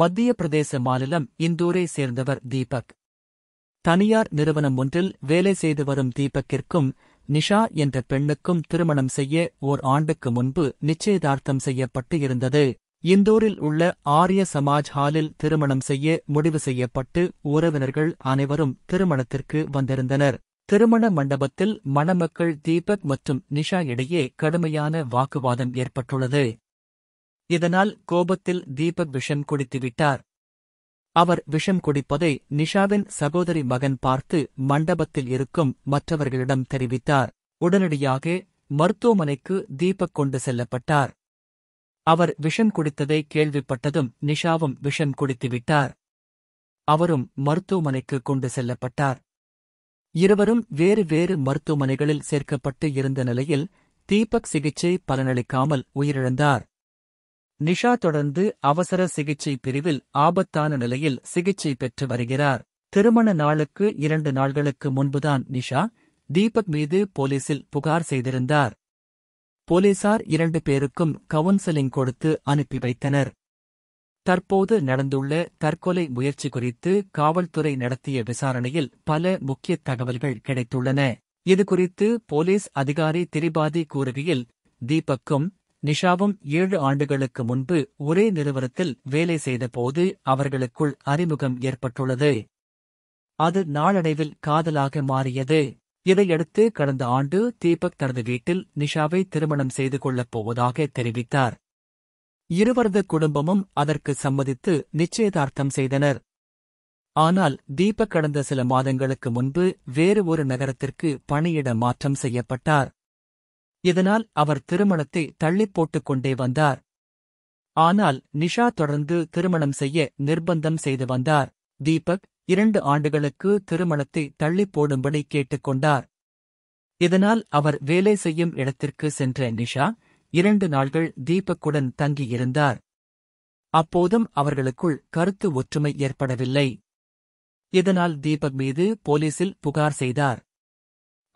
மத்திய பிரதேச மாநிலம் இந்தூரை சேர்ந்தவர் தீபக் தனியார் நிறுவனம் ஒன்றில் வேலை செய்து வரும் தீபக்கிற்கும் நிஷா என்ற பெண்ணுக்கும் திருமணம் செய்ய ஓர் ஆண்டுக்கு முன்பு நிச்சயதார்த்தம் செய்யப்பட்டு இருந்தது இந்தூரில் உள்ள ஆரிய சமாஜ் ஹாலில் திருமணம் செய்ய முடிவு செய்யப்பட்டு உறவினர்கள் அனைவரும் திருமணத்திற்கு வந்திருந்தனர் திருமண மண்டபத்தில் மணமக்கள் தீபக் மற்றும் நிஷா இடையே கடுமையான வாக்குவாதம் ஏற்பட்டுள்ளது இதனால் கோபத்தில் தீபக் விஷம் குடித்துவிட்டார் அவர் விஷம் குடிப்பதை நிஷாவின் சகோதரி மகன் பார்த்து மண்டபத்தில் இருக்கும் மற்றவர்களிடம் தெரிவித்தார் உடனடியாக மருத்துவமனைக்கு தீபக் கொண்டு செல்லப்பட்டார் அவர் விஷம் குடித்ததை கேள்விப்பட்டதும் நிஷாவும் விஷம் குடித்துவிட்டார் அவரும் மருத்துவமனைக்கு கொண்டு செல்லப்பட்டார் இருவரும் வேறு வேறு மருத்துவமனைகளில் சேர்க்கப்பட்டு இருந்த நிலையில் தீபக் சிகிச்சை பலனளிக்காமல் உயிரிழந்தார் நிஷா தொடர்ந்து அவசர சிகிச்சை பிரிவில் ஆபத்தான நிலையில் சிகிச்சை பெற்று வருகிறார் திருமண நாளுக்கு இரண்டு நாள்களுக்கு முன்புதான் நிஷா தீபக் மீது போலீசில் புகார் செய்திருந்தார் போலீசார் இரண்டு பேருக்கும் கவுன்சிலிங் கொடுத்து அனுப்பி வைத்தனர் தற்போது நடந்துள்ள தற்கொலை முயற்சி குறித்து காவல்துறை நடத்திய விசாரணையில் பல முக்கிய தகவல்கள் கிடைத்துள்ளன இதுகுறித்து போலீஸ் அதிகாரி திரிபாதி கூறுகையில் தீபக்கும் நிஷாவும் ஏழு ஆண்டுகளுக்கு முன்பு ஒரே நிறுவனத்தில் வேலை செய்தபோது அவர்களுக்குள் அறிமுகம் ஏற்பட்டுள்ளது அது நாளடைவில் காதலாக மாறியது இதையடுத்து கடந்த ஆண்டு தீபக் தனது வீட்டில் நிஷாவை திருமணம் செய்து கொள்ளப் போவதாக தெரிவித்தார் இருவரது குடும்பமும் அதற்கு சம்மதித்து நிச்சயதார்த்தம் செய்தனர் ஆனால் தீபக் கடந்த சில மாதங்களுக்கு முன்பு வேறு ஒரு நகரத்திற்கு பணியிட மாற்றம் செய்யப்பட்டார் இதனால் அவர் திருமணத்தை தள்ளிப் போட்டுக் கொண்டே வந்தார் ஆனால் நிஷா தொடர்ந்து திருமணம் செய்ய நிர்பந்தம் செய்து வந்தார் தீபக் இரண்டு ஆண்டுகளுக்கு திருமணத்தை தள்ளிப் போடும்படி கேட்டுக்கொண்டார் இதனால் அவர் வேலை செய்யும் இடத்திற்கு சென்ற நிஷா இரண்டு நாள்கள் தீபக்குடன் தங்கியிருந்தார் அப்போதும் அவர்களுக்குள் கருத்து ஒற்றுமை ஏற்படவில்லை இதனால் தீபக் மீது போலீசில் புகார் செய்தார்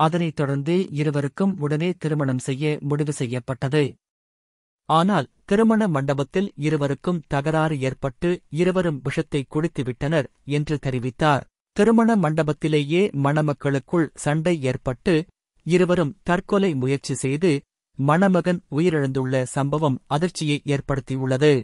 அதனைத் தொடர்ந்து இருவருக்கும் உடனே திருமணம் செய்ய முடிவு செய்யப்பட்டது ஆனால் திருமண மண்டபத்தில் இருவருக்கும் தகராறு ஏற்பட்டு இருவரும் விஷத்தை குடித்துவிட்டனர் என்று தெரிவித்தார் திருமண மண்டபத்திலேயே மணமக்களுக்குள் சண்டை ஏற்பட்டு இருவரும் தற்கொலை முயற்சி செய்து மணமகன் உயிரிழந்துள்ள சம்பவம் அதிர்ச்சியை ஏற்படுத்தியுள்ளது